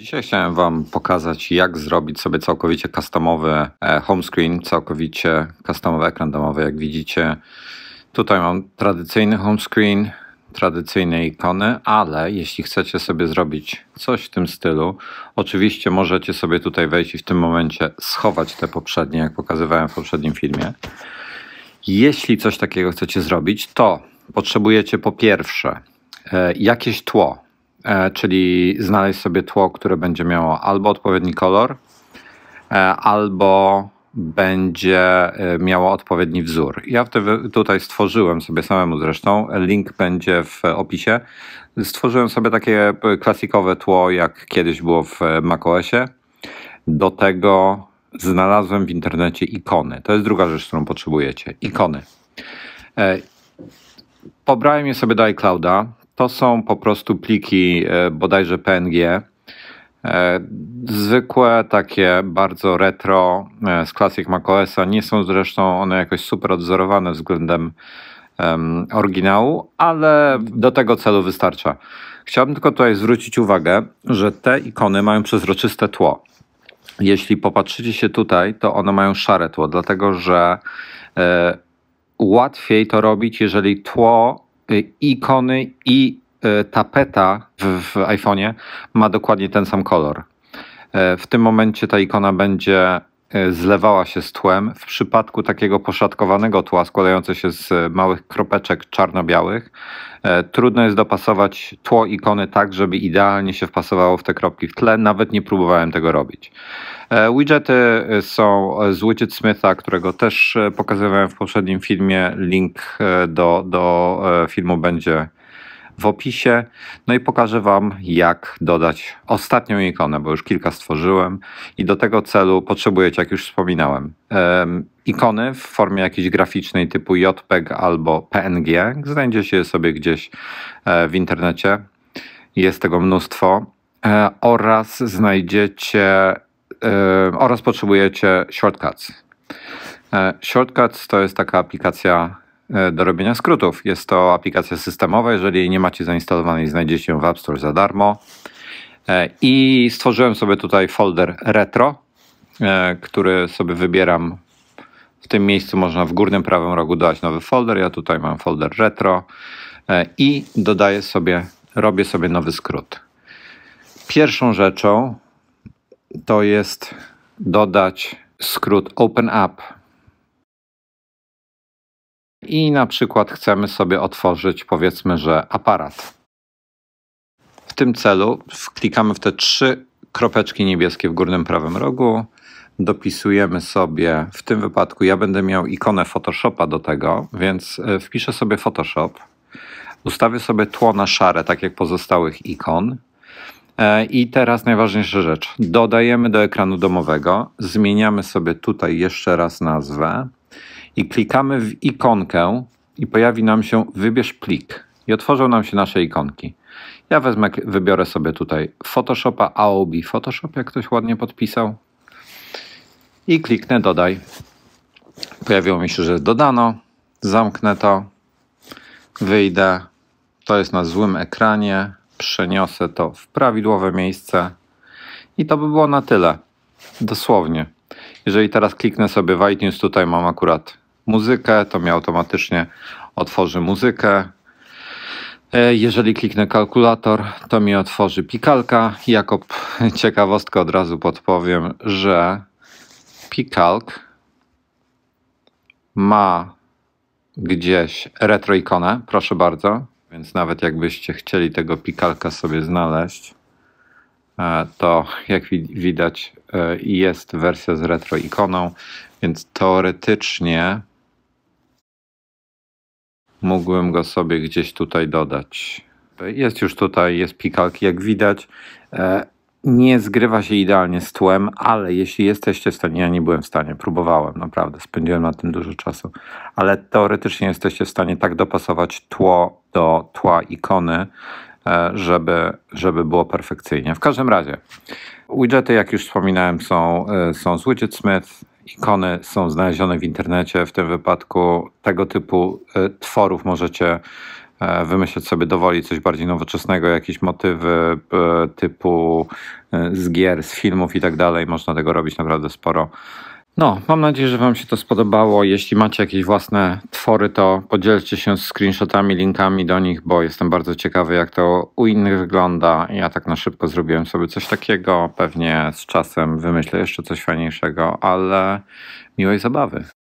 Dzisiaj chciałem Wam pokazać, jak zrobić sobie całkowicie customowy e, home screen, całkowicie customowy ekran domowy. Jak widzicie, tutaj mam tradycyjny home screen, tradycyjne ikony, ale jeśli chcecie sobie zrobić coś w tym stylu, oczywiście możecie sobie tutaj wejść i w tym momencie schować te poprzednie, jak pokazywałem w poprzednim filmie. Jeśli coś takiego chcecie zrobić, to potrzebujecie po pierwsze e, jakieś tło, E, czyli znaleźć sobie tło, które będzie miało albo odpowiedni kolor, e, albo będzie e, miało odpowiedni wzór. Ja tutaj stworzyłem sobie samemu zresztą, link będzie w opisie. Stworzyłem sobie takie klasikowe tło, jak kiedyś było w macOSie. Do tego znalazłem w internecie ikony. To jest druga rzecz, którą potrzebujecie. Ikony. Pobrałem je sobie do iClouda to są po prostu pliki e, bodajże PNG. E, zwykłe, takie bardzo retro e, z klasyk macOSa. Nie są zresztą one jakoś super odzorowane względem um, oryginału, ale do tego celu wystarcza. Chciałbym tylko tutaj zwrócić uwagę, że te ikony mają przezroczyste tło. Jeśli popatrzycie się tutaj, to one mają szare tło, dlatego że łatwiej to robić, jeżeli tło Y, ikony, i y, tapeta w, w iPhone'ie ma dokładnie ten sam kolor. E, w tym momencie ta ikona będzie E, zlewała się z tłem. W przypadku takiego poszatkowanego tła, składające się z e, małych kropeczek czarno-białych, e, trudno jest dopasować tło ikony tak, żeby idealnie się wpasowało w te kropki w tle. Nawet nie próbowałem tego robić. Widgety są z Widget Smitha, którego też pokazywałem w poprzednim filmie. Link do, do filmu będzie w opisie. No i pokażę Wam, jak dodać ostatnią ikonę, bo już kilka stworzyłem i do tego celu potrzebujecie, jak już wspominałem, ikony w formie jakiejś graficznej typu JPEG albo PNG. Znajdziecie je sobie gdzieś e, w internecie. Jest tego mnóstwo. E, oraz znajdziecie oraz potrzebujecie shortcuts. E, shortcuts to jest taka aplikacja E, do robienia skrótów. Jest to aplikacja systemowa, jeżeli jej nie macie zainstalowanej, znajdziecie ją w App Store za darmo. E, I stworzyłem sobie tutaj folder retro, e, który sobie wybieram. W tym miejscu można w górnym prawym rogu dodać nowy folder. Ja tutaj mam folder retro i dodaję sobie, robię sobie nowy skrót. Pierwszą rzeczą to jest dodać skrót open up i na przykład chcemy sobie otworzyć powiedzmy, że aparat. W tym celu klikamy w te trzy kropeczki niebieskie w górnym prawym rogu, dopisujemy sobie, w tym wypadku ja będę miał ikonę Photoshopa do tego, więc e, wpiszę sobie Photoshop, ustawię sobie tło na szare, tak jak pozostałych ikon, e, i teraz najważniejsza rzecz. Dodajemy do ekranu domowego, zmieniamy sobie tutaj jeszcze raz nazwę i klikamy w ikonkę i pojawi nam się wybierz plik i otworzą nam się nasze ikonki. Ja wezmę, wybiorę sobie tutaj Photoshopa AOB Photoshop, jak ktoś ładnie podpisał i kliknę dodaj. Pojawiło mi się, że dodano. Zamknę to. Wyjdę. To jest na złym ekranie. Przeniosę to w prawidłowe miejsce. I to by było na tyle. Dosłownie. Jeżeli teraz kliknę sobie w iTunes, tutaj mam akurat muzykę, to mi automatycznie otworzy muzykę. E, jeżeli kliknę kalkulator, to mi otworzy pikalka. Jako ciekawostkę od razu podpowiem, że pikalk ma gdzieś retroikonę, proszę bardzo. Więc nawet jakbyście chcieli tego pikalka sobie znaleźć, e, to jak widać e, jest wersja z retroikoną, więc teoretycznie mógłbym go sobie gdzieś tutaj dodać. Jest już tutaj, jest pikalki jak widać. E, nie zgrywa się idealnie z tłem, ale jeśli jesteście w stanie, ja nie byłem w stanie, próbowałem naprawdę, spędziłem na tym dużo czasu, ale teoretycznie jesteście w stanie tak dopasować tło do tła ikony, e, żeby, żeby było perfekcyjnie. W każdym razie, widgety, jak już wspominałem, są, e, są z Widget Smith, ikony są znalezione w internecie. W tym wypadku tego typu y, tworów możecie e, wymyśleć sobie dowoli coś bardziej nowoczesnego, jakieś motywy e, typu e, z gier, z filmów i tak dalej. Można tego robić naprawdę sporo. No, mam nadzieję, że Wam się to spodobało. Jeśli macie jakieś własne twory, to podzielcie się screenshotami, linkami do nich, bo jestem bardzo ciekawy, jak to u innych wygląda. Ja tak na szybko zrobiłem sobie coś takiego. Pewnie z czasem wymyślę jeszcze coś fajniejszego, ale miłej zabawy.